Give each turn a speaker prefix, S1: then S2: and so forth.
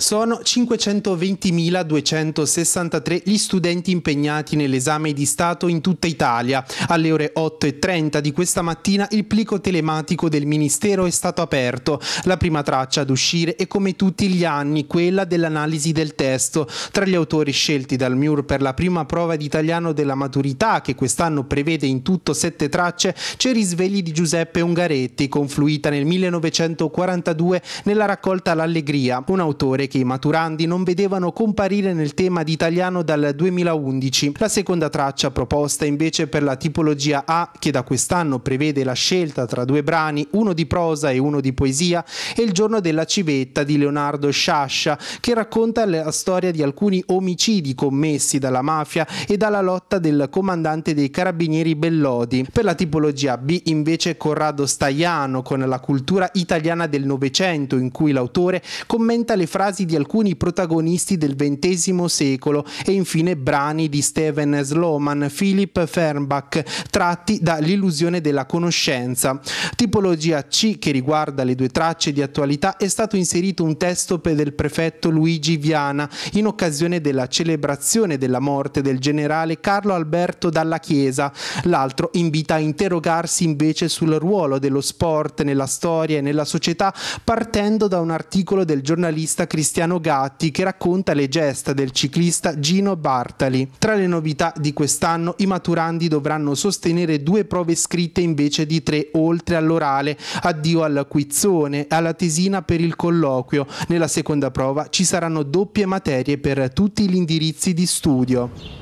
S1: Sono 520.263 gli studenti impegnati nell'esame di Stato in tutta Italia. Alle ore 8.30 di questa mattina il plico telematico del Ministero è stato aperto. La prima traccia ad uscire è come tutti gli anni quella dell'analisi del testo. Tra gli autori scelti dal MIUR per la prima prova di italiano della maturità, che quest'anno prevede in tutto sette tracce, c'è Risvegli di Giuseppe Ungaretti, confluita nel 1942 nella raccolta L'Allegria, un autore che i maturandi non vedevano comparire nel tema di italiano dal 2011. La seconda traccia proposta invece per la tipologia A, che da quest'anno prevede la scelta tra due brani, uno di prosa e uno di poesia, è Il giorno della civetta di Leonardo Sciascia, che racconta la storia di alcuni omicidi commessi dalla mafia e dalla lotta del comandante dei carabinieri Bellodi. Per la tipologia B invece Corrado Staiano con la cultura italiana del Novecento in cui l'autore commenta le frasi casi di alcuni protagonisti del XX secolo e infine brani di Steven Sloman, Philip Fernbach, tratti dall'illusione della conoscenza. Tipologia C che riguarda le due tracce di attualità è stato inserito un testo del prefetto Luigi Viana in occasione della celebrazione della morte del generale Carlo Alberto Dalla Chiesa. L'altro invita a interrogarsi invece sul ruolo dello sport nella storia e nella società partendo da un articolo del giornalista Cristiano Cristiano Gatti che racconta le gesta del ciclista Gino Bartali. Tra le novità di quest'anno i maturandi dovranno sostenere due prove scritte invece di tre oltre all'orale, addio al quizzone, alla tesina per il colloquio. Nella seconda prova ci saranno doppie materie per tutti gli indirizzi di studio.